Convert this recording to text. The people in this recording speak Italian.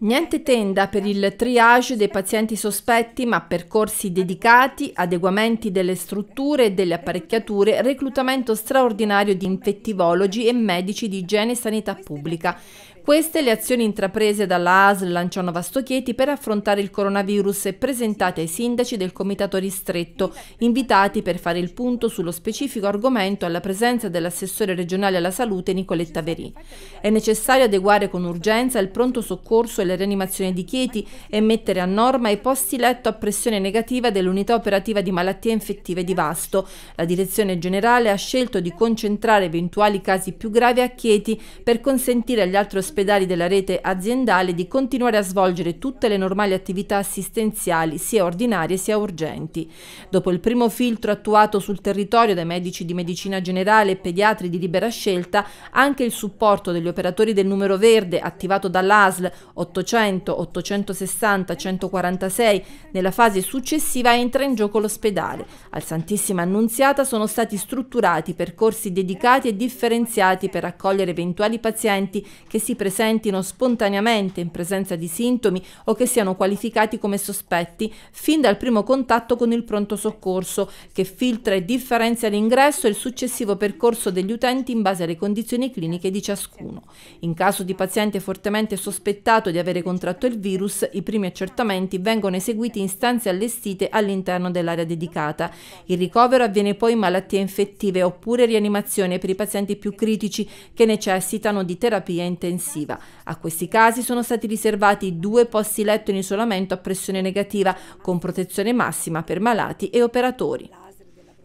Niente tenda per il triage dei pazienti sospetti, ma percorsi dedicati, adeguamenti delle strutture e delle apparecchiature, reclutamento straordinario di infettivologi e medici di igiene e sanità pubblica. Queste le azioni intraprese dalla ASL Lanciano Vastochieti per affrontare il coronavirus e presentate ai sindaci del comitato ristretto, invitati per fare il punto sullo specifico argomento alla presenza dell'assessore regionale alla salute Nicoletta Verì. È necessario adeguare con urgenza il pronto soccorso e la rianimazione di Chieti e mettere a norma i posti letto a pressione negativa dell'unità operativa di malattie infettive di Vasto. La direzione generale ha scelto di concentrare eventuali casi più gravi a Chieti per consentire agli altri ospedali ospedali della rete aziendale di continuare a svolgere tutte le normali attività assistenziali, sia ordinarie sia urgenti. Dopo il primo filtro attuato sul territorio dai medici di medicina generale e pediatri di libera scelta, anche il supporto degli operatori del numero verde attivato dall'ASL 800 860 146 nella fase successiva entra in gioco l'ospedale. Al Santissima Annunziata sono stati strutturati percorsi dedicati e differenziati per accogliere eventuali pazienti che si presentano presentino spontaneamente in presenza di sintomi o che siano qualificati come sospetti fin dal primo contatto con il pronto soccorso, che filtra e differenzia l'ingresso e il successivo percorso degli utenti in base alle condizioni cliniche di ciascuno. In caso di paziente fortemente sospettato di avere contratto il virus, i primi accertamenti vengono eseguiti in stanze allestite all'interno dell'area dedicata. Il ricovero avviene poi in malattie infettive oppure rianimazione per i pazienti più critici che necessitano di terapia intensiva intensiva. A questi casi sono stati riservati due posti letto in isolamento a pressione negativa, con protezione massima per malati e operatori.